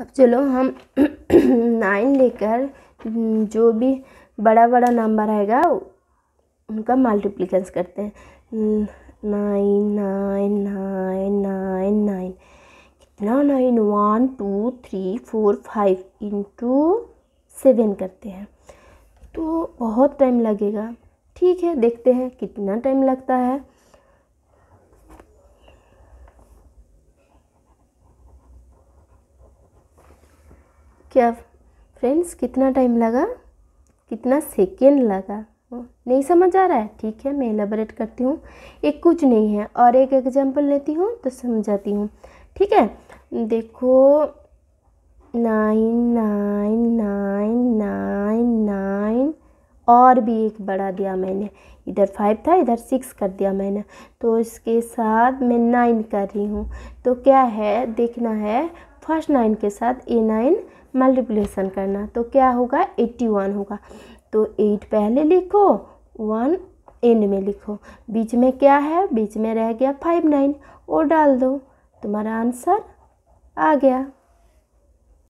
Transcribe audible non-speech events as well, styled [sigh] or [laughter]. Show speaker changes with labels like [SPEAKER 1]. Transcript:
[SPEAKER 1] अब चलो हम नाइन [clears throat] लेकर हम्म, जो भी बड़ा बड़ा नंबर आएगा उनका मल्टीप्लिकेंस करते हैं nine nine nine nine nine कितना nine one two three four five into seven करते हैं तो बहुत टाइम लगेगा ठीक है देखते हैं कितना टाइम लगता है क्या फ्रेंड्स कितना टाइम लगा कितना सेकेंड लगा नहीं समझ आ रहा है ठीक है मैं एलेबरेट करती हूँ एक कुछ नहीं है और एक एग्जाम्पल लेती हूँ तो समझाती हूँ ठीक है देखो nine nine nine nine nine और भी एक बढ़ा दिया मैंने इधर फाइव था इधर सिक्स कर दिया मैंने तो इसके साथ मैं नाइन कर रही हूँ तो क्या है देखना है फर्स्ट नाइन के साथ ए नाइन मल्टीप्लीसन करना तो क्या होगा एट्टी वन होगा तो एट पहले लिखो वन एंड में लिखो बीच में क्या है बीच में रह गया फाइव नाइन वो डाल दो तुम्हारा आंसर आ गया